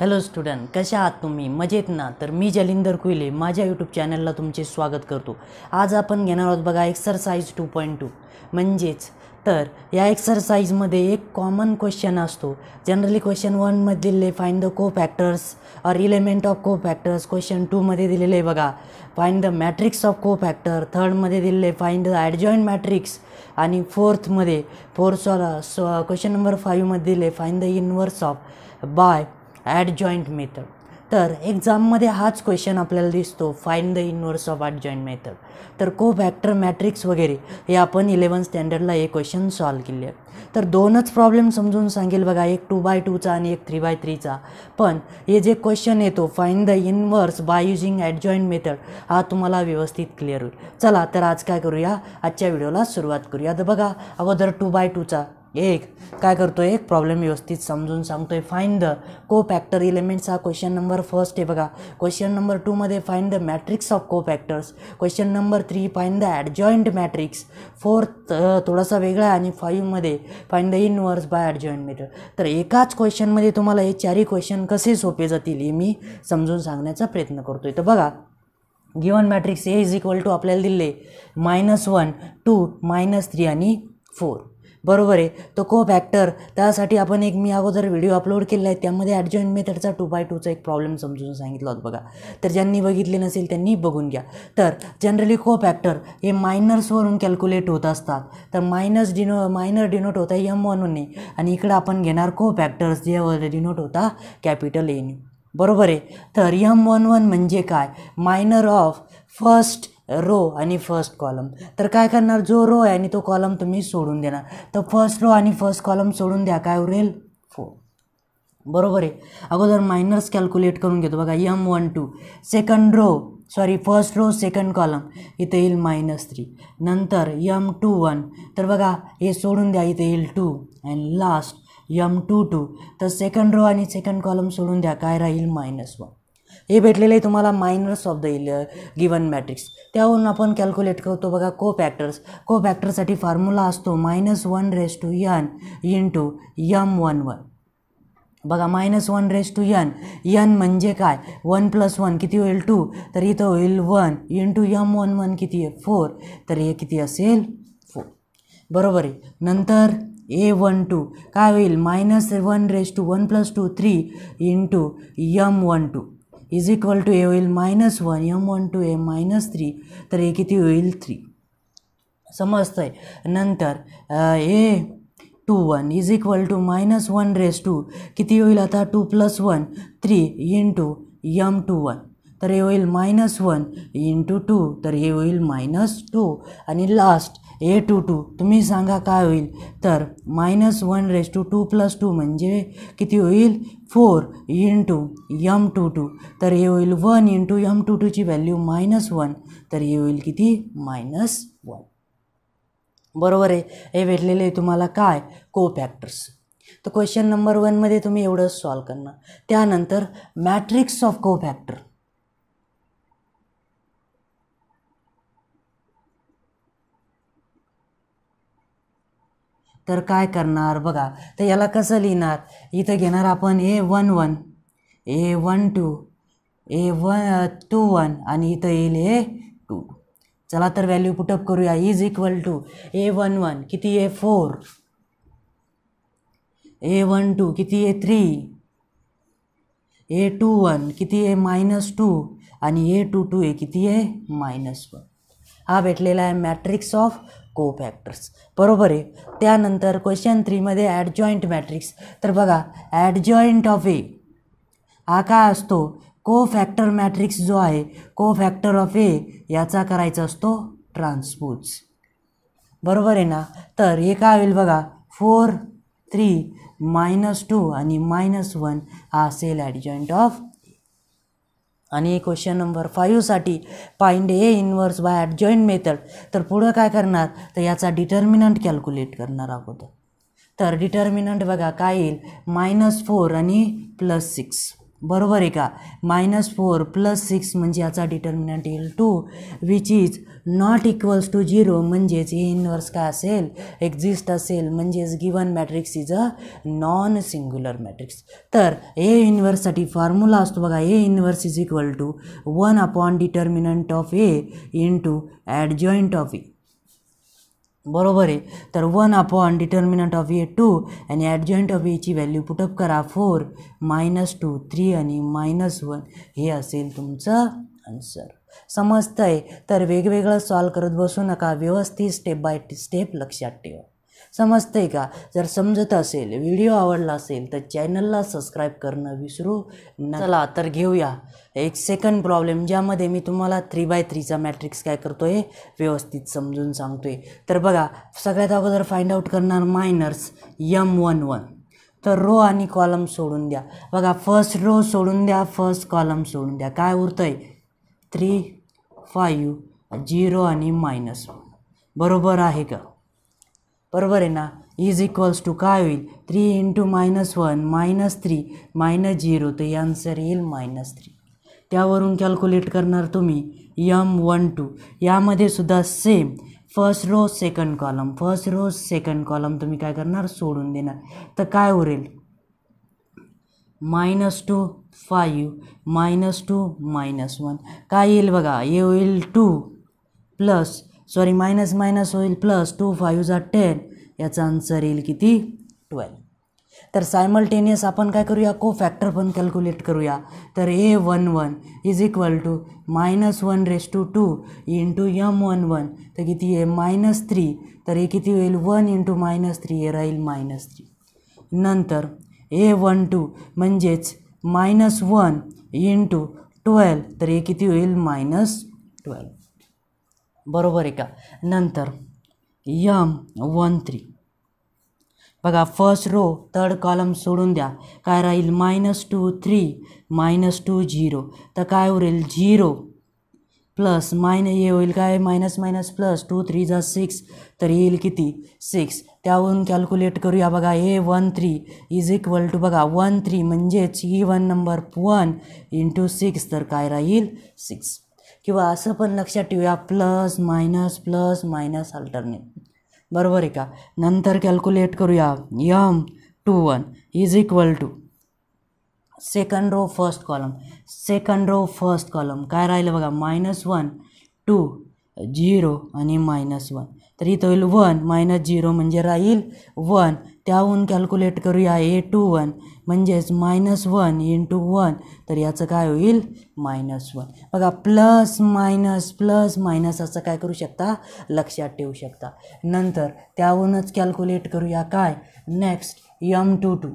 hello student कशा आहात तुम्ही मजेत ना तर मी जलिंदर कुहिले माझ्या यूट्यूब चॅनलला तुमचे स्वागत करतो आज आपण घेणार आहोत बघा एक्सरसाइज टू पॉईंट टू म्हणजेच तर या एक्सरसाइजमध्ये एक कॉमन क्वेश्चन असतो जनरली क्वेश्चन वनमध्ये दिलेले फाईन द को फॅक्टर्स और element of cofactors question टूमध्ये दिलेले बघा find the matrix of cofactor थर्डमध्ये दिलेले फाईन द ॲडजॉईंट मॅट्रिक्स आणि फोर्थमध्ये फोर्थ क्वेश्चन नंबर फाईव्हमध्ये दिले find the inverse of by adjoint method तर एक्झाममध्ये हाच क्वेश्चन आपल्याला दिसतो find the inverse of adjoint method तर को फॅक्टर मॅट्रिक्स वगैरे हे आपण इलेवन स्टँडर्डला हे क्वेश्चन सॉल्व केले आहेत तर दोनच प्रॉब्लेम समजून सांगेल बघा एक टू बाय टूचा आणि एक थ्री बाय थ्रीचा पण हे जे क्वेश्चन येतो find the inverse by using adjoint method हा तुम्हाला व्यवस्थित क्लिअर होईल चला तर आज काय करूया आजच्या व्हिडिओला सुरुवात करूया तर बघा अगोदर टू बाय टूचा एक काय करतो एक प्रॉब्लेम व्यवस्थित समजून सांगतो आहे find the cofactor elements हा क्वेश्चन नंबर फर्स्ट आहे बघा क्वेश्चन नंबर टूमध्ये find the matrix of cofactors question number three find the joint matrix fourth थोडासा वेगळा आहे आणि फाईव्हमध्ये find the inverse by joint method तर एकाच क्वेश्चनमध्ये तुम्हाला हे चारही क्वेश्चन कसे सोपे जातील हे मी समजून सांगण्याचा प्रयत्न करतो आहे तर बघा given matrix A is equal to आपल्याला दिले minus one two minus three आणि फोर बरोबर आहे तो कोप ॲक्टर त्यासाठी आपण एक मी अगोदर व्हिडिओ अपलोड केला आहे त्यामध्ये ॲडजॉईंट मेथडचा टू बाय टूचा एक प्रॉब्लेम समजून सांगितला होता बघा तर ज्यांनी बघितले नसेल त्यांनी बघून घ्या तर जनरली कोप ॲक्टर हे मायनर्सवरून कॅल्क्युलेट होत असतात तर मायनस डिनो मायनर डिनोट होता एम वनने आणि इकडं आपण घेणार कोप ॲक्टर्स जे डिनोट होता कॅपिटल एनी बरोबर आहे तर यम वन वन म्हणजे काय मायनर ऑफ फर्स्ट रो आणि फर्स्ट कॉलम तर काय करणार जो रो आहे आणि तो कॉलम तुम्ही सोडून देणार तर फर्स्ट रो आणि फर्स्ट कॉलम सोडून द्या काय उरेल फो बरोबर आहे अगोदर मायनस कॅल्क्युलेट करून घेतो बघा M one two second row sorry first row second column इथे येईल मायनस थ्री नंतर यम टू वन तर बघा हे सोडून द्या इथे येईल two and last M two two तर सेकंड रो आणि सेकंड कॉलम सोडून द्या काय राहील मायनस वन हे भेटलेलं आहे तुम्हाला मायनस ऑफ द इल गिवन मॅट्रिक्स त्यावरून आपण कॅल्क्युलेट करतो बघा को फॅक्टर्स को फॅक्टरसाठी फॉर्म्युला असतो minus one raise to n into M one one बघा minus one raise to n n म्हणजे काय वन प्लस वन किती होईल टू तर इथं होईल one into M one one किती आहे फोर तर हे किती असेल फोर बरोबर आहे नंतर ए वन टू काय होईल minus one raise to one plus two three into M one two is equal to A होईल minus one M one two A minus three तर हे किती होईल थ्री समजतं आहे नंतर A two one is equal to minus one raise to किती होईल आता two plus one three into M two one तर हे होईल मायनस वन इंटू टू तर हे होईल मायनस टू आणि लास्ट ए टू टू तुम्ही सांगा काय होईल तर minus one raise to two plus two म्हणजे किती होईल four into M two two तर हे होईल वन इंटू यम टू टूची व्हॅल्यू मायनस वन तर हे होईल किती मायनस वन बरोबर आहे हे भेटलेले तुम्हाला काय को फॅक्टर्स तर क्वेश्चन नंबर वनमध्ये तुम्ही एवढं सॉल्व करणार त्यानंतर मॅट्रिक्स ऑफ को फॅक्टर तर काय करणार बघा तर याला कसं लिहिणार इथं घेणार आपण A one one A one two A one two one आणि इथं येईल ए टू चला तर व्हॅल्यू पुटअप करूया is equal to A one one किती A four A one two किती A three A two one किती आहे मायनस टू आणि ए टू टू ए किती आहे मायनस वन हा भेटलेला आहे मॅट्रिक्स ऑफ को फॅक्टर्स बरोबर आहे त्यानंतर क्वेश्चन थ्रीमध्ये ॲडजॉईंट जॉईंट मॅट्रिक्स तर बघा ॲडजॉईंट ऑफ ए हा काय असतो को फॅक्टर मॅट्रिक्स जो आहे को फॅक्टर ऑफ ए याचा करायचा असतो ट्रान्सपोज बरोबर आहे ना तर हे काय होईल बघा फोर थ्री मायनस टू आणि मायनस वन हा असेल ॲडजॉईंट ऑफ आणि क्वेश्चन नंबर फाईव्हसाठी find A inverse by joint method तर पुढं काय करणार तर याचा डिटर्मिनंट कॅल्क्युलेट करणार अगोदर तर डिटर्मिनंट बघा काय येईल मायनस फोर आणि प्लस सिक्स बरोबर आहे का मायनस फोर प्लस सिक्स म्हणजे याचा डिटर्मिनंट येईल two which is not equals to zero म्हणजेच हे इन्व्हर्स काय असेल एक्झिस्ट असेल म्हणजेच given matrix is a non singular matrix तर ए इन्व्हर्ससाठी फॉर्म्युला असतो बघा A inverse is equal to one upon determinant of A into joint of A बरोबर आहे तर one upon determinant of A two आणि ॲडजॉईंट ऑफ एची value put up करा फोर मायनस टू थ्री आणि मायनस वन हे असेल तुमचं आन्सर समजतंय आहे तर वेगवेगळं सॉल्व करत बसू नका व्यवस्थित स्टेप बाय स्टेप लक्षात ठेवा समजतंय का जर समजत असेल व्हिडिओ आवडला असेल तर चॅनलला सबस्क्राईब करणं विसरू चला तर घेऊया एक सेकंड प्रॉब्लेम ज्यामध्ये मी तुम्हाला थ्री बाय थ्रीचा मॅट्रिक्स काय करतो आहे व्यवस्थित समजून सांगतो आहे तर बघा सगळ्यात अगोदर फाइंड आउट करणार मायनर्स यम वन वन तर रो आणि कॉलम सोडून द्या बघा फर्स्ट रो सोडून द्या फर्स्ट कॉलम सोडून द्या काय उरतं आहे थ्री फाईव्ह झिरो आणि मायनस बरोबर आहे का बरोबर आहे ना इज इक्वल्स टू काय होईल three into minus one minus three minus zero तर यान्सर येईल मायनस थ्री त्यावरून कॅल्क्युलेट करणार तुम्ही यम वन टू यामध्ये सुद्धा same first row second column first row second column तुम्ही काय करणार सोडून देणार तर काय उरेल minus two five minus two minus one काय येईल बघा हे होईल two plus sorry minus minus होईल प्लस टू फायू झा टेन याचा आन्सर येईल किती ट्वेल्व तर सायमल्टेनियस आपण काय करूया को फॅक्टर पण कॅल्क्युलेट करूया तर A one one is equal to minus one raise to two into M one one तर किती आहे मायनस थ्री तर हे किती होईल वन इंटू मायनस थ्री हे राहील मायनस थ्री नंतर ए वन टू म्हणजेच मायनस वन इंटू ट्वेल्व तर हे किती होईल मायनस ट्वेल्व बरोबर आहे का नंतर यम वन थ्री बघा फर्स्ट रो थर्ड कॉलम सोडून द्या काय राहील minus two three minus two zero तर काय उरेल झिरो प्लस मायन हे होईल काय minus minus plus two three जा सिक्स तर येईल किती सिक्स त्यावरून कॅल्क्युलेट करूया बघा A one three is equal to बघा वन थ्री म्हणजेच E one number one into six तर काय राहील सिक्स किंवा असं पण लक्षात ठेवूया plus minus plus minus alternate बरोबर आहे का नंतर कॅल्क्युलेट करूया M two one is equal to second row first column second row first column काय राहिलं बघा मायनस वन टू झिरो आणि मायनस वन तर इथं होईल वन मायनस झिरो म्हणजे राहील वन त्याहून कॅल्क्युलेट करूया ए टू वन म्हणजेच मायनस वन इंटू वन तर याचं काय होईल मायनस वन बघा प्लस मायनस प्लस मायनस असं काय करू शकता लक्षात ठेवू शकता नंतर त्याहूनच कॅल्क्युलेट करूया काय नेक्स्ट यम टू टू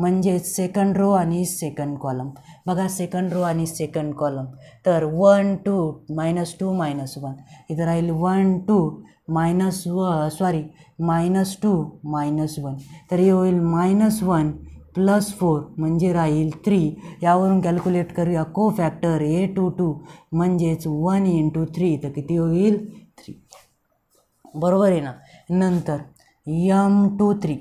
म्हणजेच सेकंड रो आणि सेकंड कॉलम बघा सेकंड रो आणि सेकंड कॉलम तर one two minus two minus one इथं राहील वन टू मायनस व sorry minus two minus one तर हे होईल मायनस वन प्लस फोर म्हणजे राहील थ्री यावरून कॅल्क्युलेट करूया cofactor A two two म्हणजेच वन इंटू थ्री तर किती होईल थ्री बरोबर आहे ना नंतर M to three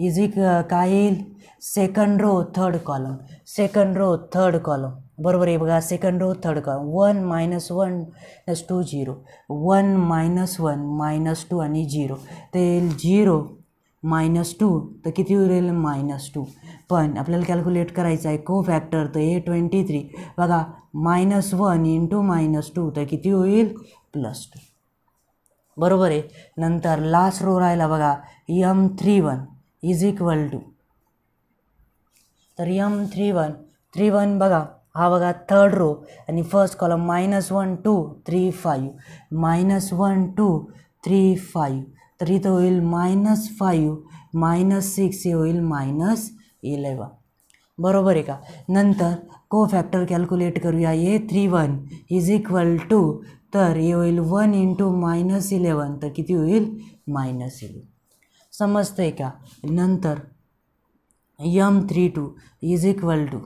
is equal काय येईल second row third column second row third column बरोबर आहे बघा second row third column one minus one plus two zero one minus one minus two आणि झिरो तर येईल झिरो मायनस टू तर किती उरेल मायनस टू पण आपल्याला कॅल्क्युलेट करायचं आहे को फॅक्टर तर ए ट्वेंटी थ्री बघा minus one into minus two तर किती होईल प्लस टू बरोबर आहे नंतर लास्ट रो राहिला बघा M three one is equal to तर M three one three one बघा हा बघा थर्ड रो आणि first column minus one two three five minus one two three five तर इथं होईल मायनस फाईव्ह मायनस सिक्स हे होईल मायनस इलेवन बरोबर आहे का नंतर को फॅक्टर कॅल्क्युलेट करूया A three one is equal to तर हे होईल वन इंटू मायनस इलेवन तर किती होईल मायनस इलेवन समजतं आहे का नंतर M three two is equal to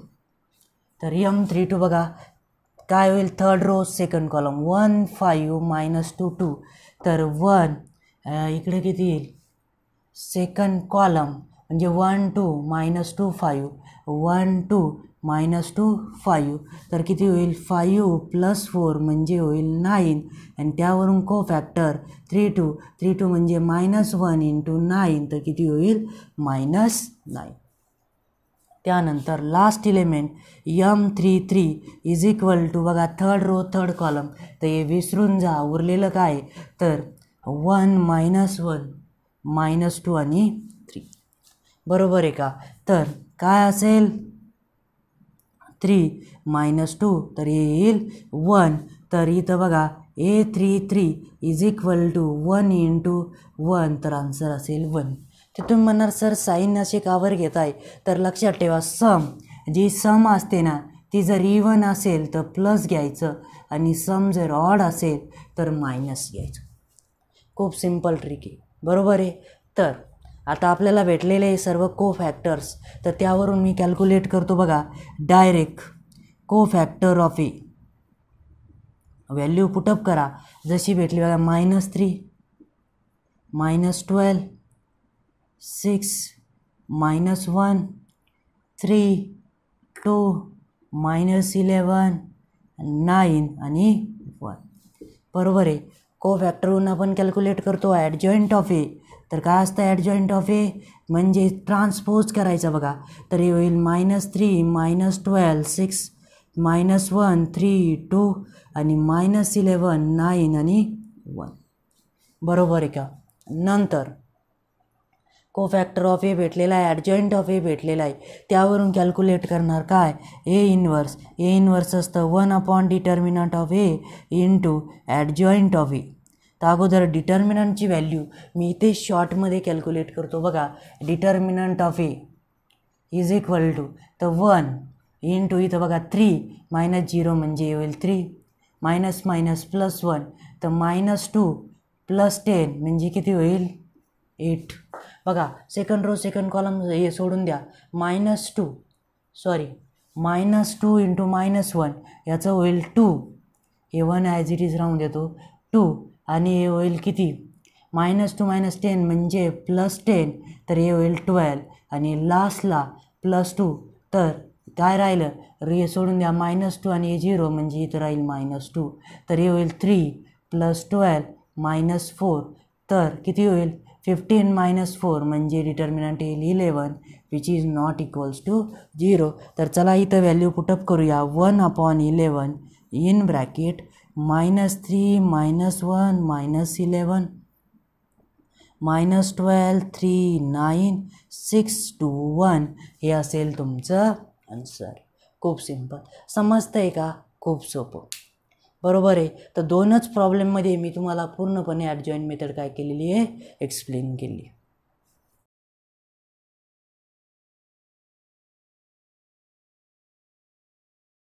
तर यम थ्री टू बघा काय होईल third row second column one five minus two two तर वन इकडे किती येईल सेकंड कॉलम म्हणजे one two minus two five one two minus two five तर किती होईल फाईव्ह प्लस फोर म्हणजे होईल नाईन आणि त्यावरून cofactor three two three two म्हणजे मायनस वन इंटू नाईन तर किती होईल मायनस नाईन त्यानंतर last element M three three is equal to बघा थर्ड रो थर्ड कॉलम तर हे विसरून जा उरलेलं काय तर one minus one minus two आणि थ्री बरोबर आहे का तर काय असेल थ्री मायनस टू तर येईल वन तर इथं बघा A three three is equal to one two one तर आन्सर असेल वन तर तुम्ही म्हणणार सर साईन असे कावर घेत आहे तर लक्षात ठेवा सम जी सम असते ना ती जर इवन असेल तर प्लस घ्यायचं आणि सम जर ऑड असेल तर मायनस घ्यायचं खूप सिम्पल ट्रिक आहे बरोबर आहे तर आता आपल्याला भेटलेले सर्व को फॅक्टर्स तर त्यावरून मी कॅल्क्युलेट करतो बघा direct cofactor of A value put up करा जशी भेटली बघा minus three minus twelve six minus one three two minus eleven nine आणि वन बरोबर आहे को फॅक्टरहून आपण कॅल्क्युलेट करतो ॲडजॉईंट ऑफ ए तर काय असतं जॉईंट ऑफ ए म्हणजे ट्रान्सपोज करायचं बघा तर हे होईल minus three minus twelve six minus one three two आणि मायनस इलेवन नाईन आणि वन बरोबर आहे का नंतर को फॅक्टर ऑफ ए भेटलेला आहे ॲडजॉईंट ऑफ ए भेटलेला आहे त्यावरून कॅल्क्युलेट करणार काय ए इनवर्स ए इनवर्स असतं one upon determinant of A into adjoint of A तर अगोदर डिटर्मिनंटची व्हॅल्यू मी इथे शॉर्टमध्ये कॅल्क्युलेट करतो बघा determinant of A is equal to तर वन इन टू इथं बघा थ्री मायनस झिरो म्हणजे होईल three minus minus plus one तर मायनस टू प्लस टेन म्हणजे किती होईल एट बघा सेकंड रो सेकंड कॉलम हे सोडून द्या minus two sorry minus two into minus one याचं होईल टू हे वन ॲज इट इज राहून देतो टू आणि हे होईल किती मायनस टू मायनस टेन म्हणजे प्लस टेन तर हे होईल ट्वेल्व आणि लास्टला प्लस टू तर काय राहिलं हे सोडून द्या मायनस टू आणि हे झिरो म्हणजे इथं राहील मायनस टू तर हे होईल three plus twelve minus four तर किती होईल फिफ्टीन मायनस फोर म्हणजे डिटर्मिनंट येईल eleven which is not equals to zero तर चला इथं व्हॅल्यू पुटअप करूया one upon eleven in bracket minus three minus one minus eleven minus twelve three nine six two one हे असेल तुमचं answer खूप सिम्पल समजतं आहे का खूप सोपं बरोबर आहे तर दोनच प्रॉब्लेममध्ये मी तुम्हाला पूर्णपणे ॲडजॉईन मेथड काय केलेली आहे एक्सप्लेन केली